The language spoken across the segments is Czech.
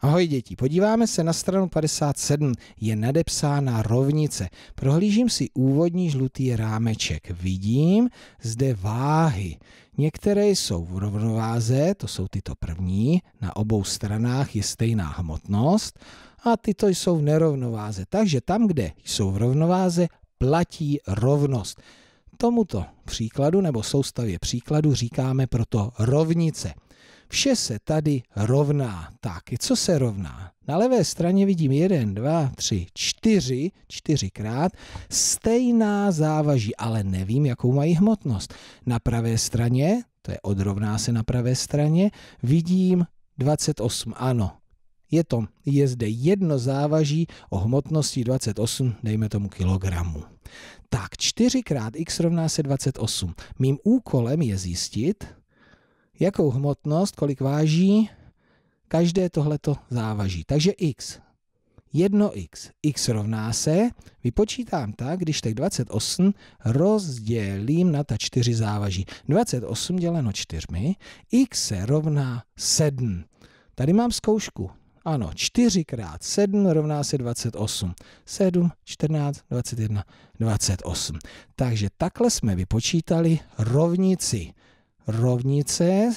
Ahoj děti, podíváme se na stranu 57, je nadepsána rovnice. Prohlížím si úvodní žlutý rámeček. Vidím zde váhy. Některé jsou v rovnováze, to jsou tyto první, na obou stranách je stejná hmotnost a tyto jsou v nerovnováze. Takže tam, kde jsou v rovnováze, platí rovnost. Tomuto příkladu nebo soustavě příkladu říkáme proto rovnice. Vše se tady rovná. Taky co se rovná? Na levé straně vidím 1, 2, 3, 4, čtyřikrát stejná závaží, ale nevím, jakou mají hmotnost. Na pravé straně, to je odrovná se na pravé straně, vidím 28, ano. Je, to, je zde jedno závaží o hmotnosti 28, dejme tomu kilogramu. Tak 4 x rovná se 28. Mým úkolem je zjistit, jakou hmotnost, kolik váží každé tohleto závaží. Takže x. 1x. x rovná se, vypočítám tak, když tak 28 rozdělím na ta 4 závaží. 28 děleno 4, x se rovná 7. Tady mám zkoušku. Ano, 4 krát 7 rovná se 28. 7, 14, 21, 28. Takže takhle jsme vypočítali rovnici rovnice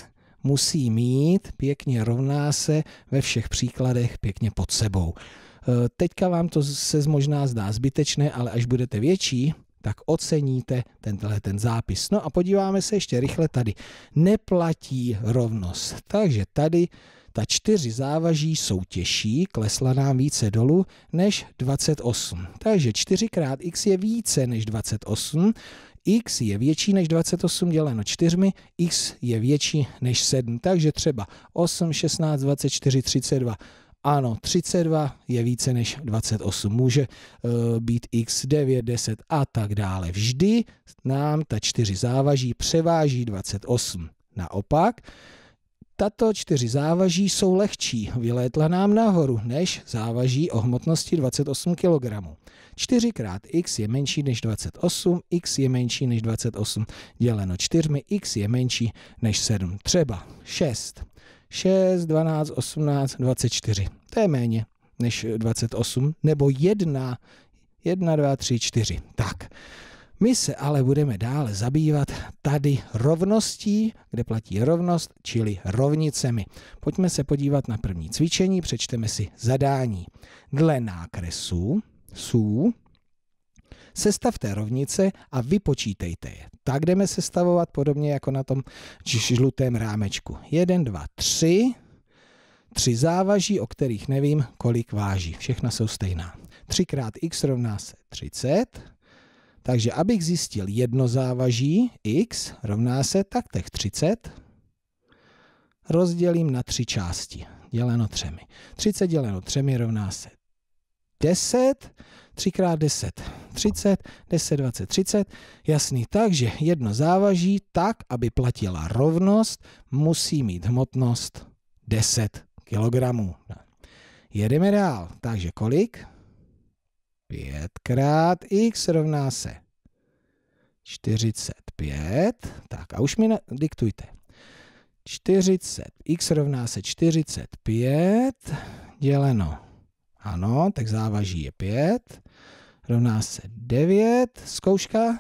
musí mít pěkně rovná se ve všech příkladech pěkně pod sebou. E, teďka vám to se možná zdá zbytečné, ale až budete větší, tak oceníte tenhle ten zápis. No a podíváme se ještě rychle tady. Neplatí rovnost. Takže tady ta čtyři závaží jsou těžší, klesla nám více dolů, než 28. Takže 4 krát x je více než 28, x je větší než 28 děleno 4, x je větší než 7. Takže třeba 8, 16, 24, 32 ano, 32 je více než 28, může eh, být x 9, 10 a tak dále. Vždy nám ta 4 závaží převáží 28. Naopak, tato čtyři závaží jsou lehčí, vylétla nám nahoru, než závaží o hmotnosti 28 kg. 4 krát x je menší než 28, x je menší než 28, děleno 4, x je menší než 7, třeba 6. 6, 12, 18, 24. To je méně než 28, nebo 1, 1, 2, 3, 4. Tak, my se ale budeme dále zabývat tady rovností, kde platí rovnost, čili rovnicemi. Pojďme se podívat na první cvičení, přečteme si zadání. Dle nákresu, sů, sestavte rovnice a vypočítejte je. Tak jdeme sestavovat podobně jako na tom žlutém rámečku. 1, 2, 3, tři závaží, o kterých nevím, kolik váží. Všechna jsou stejná. 3 krát x rovná se 30. Takže abych zjistil jedno závaží, x rovná se tak těch 30, rozdělím na tři části, děleno třemi. 30 děleno třemi rovná se 10 3x 10, 30, 10, 20, 30. Jasný, takže jedno závaží tak, aby platila rovnost, musí mít hmotnost 10 kg. Jedeme dál, takže kolik? 5 krát x rovná se 45. Tak a už mi diktujte. 40, x rovná se 45 děleno ano, tak závaží je 5. Rovná se 9. Zkouška.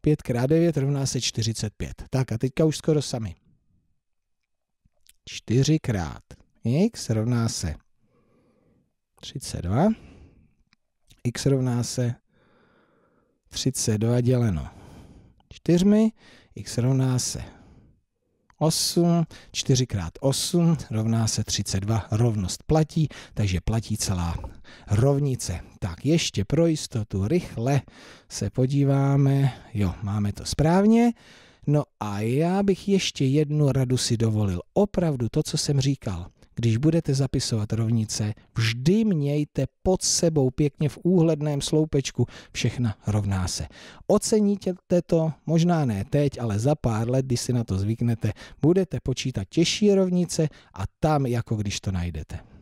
5 x 9 rovná se 45. Tak a teďka už skoro sami. 4 x x rovná se 32. x rovná se 32 děleno 4. x rovná se 8, 4 krát 8 rovná se 32, rovnost platí, takže platí celá rovnice. Tak ještě pro jistotu rychle se podíváme, jo, máme to správně. No a já bych ještě jednu radu si dovolil. Opravdu to, co jsem říkal. Když budete zapisovat rovnice, vždy mějte pod sebou pěkně v úhledném sloupečku všechna rovná se. Oceníte to, možná ne teď, ale za pár let, když si na to zvyknete, budete počítat těžší rovnice a tam jako když to najdete.